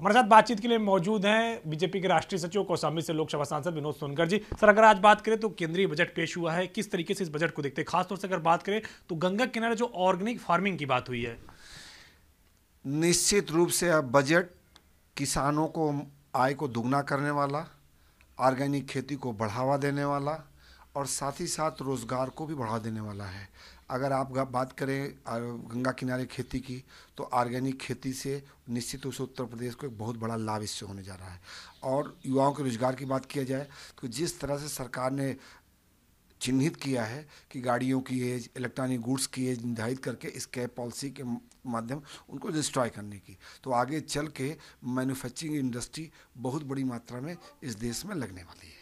हमारे साथ बातचीत के लिए मौजूद हैं बीजेपी के राष्ट्रीय सचिव कौशाम्बी से लोकसभा सांसद विनोद सोनकर जी सर अगर आज बात करें तो केंद्रीय बजट पेश हुआ है किस तरीके से इस बजट को देखते हैं खासतौर से अगर बात करें तो गंगा किनारे जो ऑर्गेनिक फार्मिंग की बात हुई है निश्चित रूप से अब बजट किसानों को आय को दुगना करने वाला ऑर्गेनिक खेती को बढ़ावा देने वाला और साथ ही साथ रोज़गार को भी बढ़ावा देने वाला है अगर आप बात करें गंगा किनारे खेती की तो ऑर्गेनिक खेती से निश्चित रूप से उत्तर प्रदेश को एक बहुत बड़ा लाभ इससे होने जा रहा है और युवाओं के रोज़गार की बात किया जाए तो जिस तरह से सरकार ने चिन्हित किया है कि गाड़ियों की एज इलेक्ट्रॉनिक गुड्स की एज निर्धारित करके इस कैब पॉलिसी के माध्यम उनको डिस्ट्रॉय करने की तो आगे चल के मैन्युफैक्चरिंग इंडस्ट्री बहुत बड़ी मात्रा में इस देश में लगने वाली है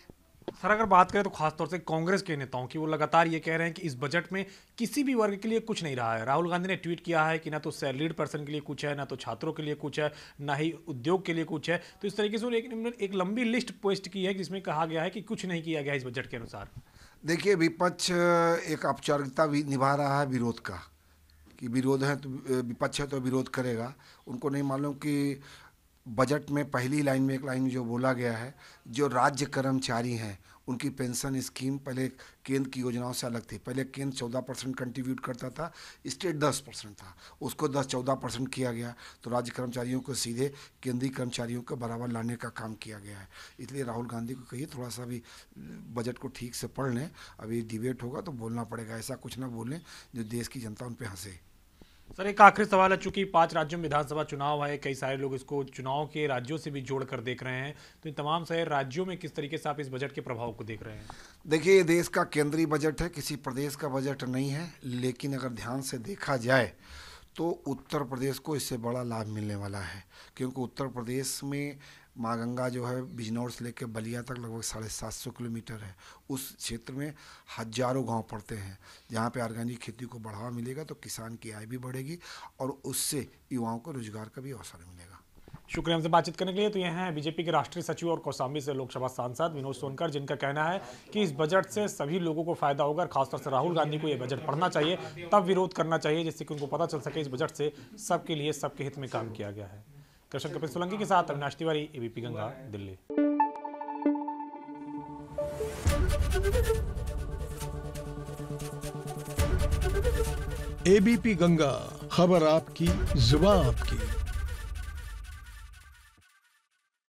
सर अगर बात करें तो खासतौर से कांग्रेस के नेताओं की वो लगातार ये कह रहे हैं कि इस बजट में किसी भी वर्ग के लिए कुछ नहीं रहा है राहुल गांधी ने ट्वीट किया है कि ना तो सैलरीड पर्सन के लिए कुछ है ना तो छात्रों के लिए कुछ है ना ही उद्योग के लिए कुछ है तो इस तरीके से एक, एक लंबी लिस्ट पोस्ट की है जिसमें कहा गया है कि कुछ नहीं किया गया इस बजट के अनुसार देखिए विपक्ष एक औपचारिकता भी निभा रहा है विरोध का कि विरोध है तो विपक्ष है तो विरोध करेगा उनको नहीं मालूम कि बजट में पहली लाइन में एक लाइन जो बोला गया है जो राज्य कर्मचारी हैं उनकी पेंशन स्कीम पहले केंद्र की योजनाओं से अलग थी पहले केंद्र चौदह परसेंट कंट्रीब्यूट करता था स्टेट दस परसेंट था उसको दस चौदह परसेंट किया गया तो राज्य कर्मचारियों को सीधे केंद्रीय कर्मचारियों के बराबर लाने का काम किया गया है इसलिए राहुल गांधी को कहिए थोड़ा सा भी बजट को ठीक से पढ़ लें अभी डिबेट होगा तो बोलना पड़ेगा ऐसा कुछ ना बोलें जो देश की जनता उन पर हंसे सर एक आखिरी सवाल है चूंकि पांच राज्यों में विधानसभा चुनाव है कई सारे लोग इसको चुनाव के राज्यों से भी जोड़कर देख रहे हैं तो इन तमाम सारे राज्यों में किस तरीके से आप इस बजट के प्रभाव को देख रहे हैं देखिए ये देश का केंद्रीय बजट है किसी प्रदेश का बजट नहीं है लेकिन अगर ध्यान से देखा जाए तो उत्तर प्रदेश को इससे बड़ा लाभ मिलने वाला है क्योंकि उत्तर प्रदेश में माँ गंगा जो है बिजनौर से लेकर बलिया तक लगभग साढ़े सात सौ किलोमीटर है उस क्षेत्र में हजारों गांव पड़ते हैं जहाँ पे ऑर्गेनिक खेती को बढ़ावा मिलेगा तो किसान की आय भी बढ़ेगी और उससे युवाओं को रोजगार का भी अवसर मिलेगा शुक्रिया हमसे बातचीत करने के लिए तो ये हैं बीजेपी के राष्ट्रीय सचिव और कौसाम्बी से लोकसभा सांसद विनोद सोनकर जिनका कहना है कि इस बजट से सभी लोगों को फायदा होगा खासतौर से राहुल गांधी को यह बजट पढ़ना चाहिए तब विरोध करना चाहिए जिससे कि उनको पता चल सके इस बजट से सबके लिए सबके हित में काम किया गया है कृष्ण कपिल सोलंकी के साथ अविनाश तिवारी एबीपी गंगा दिल्ली एबीपी गंगा खबर आपकी जुबा आपकी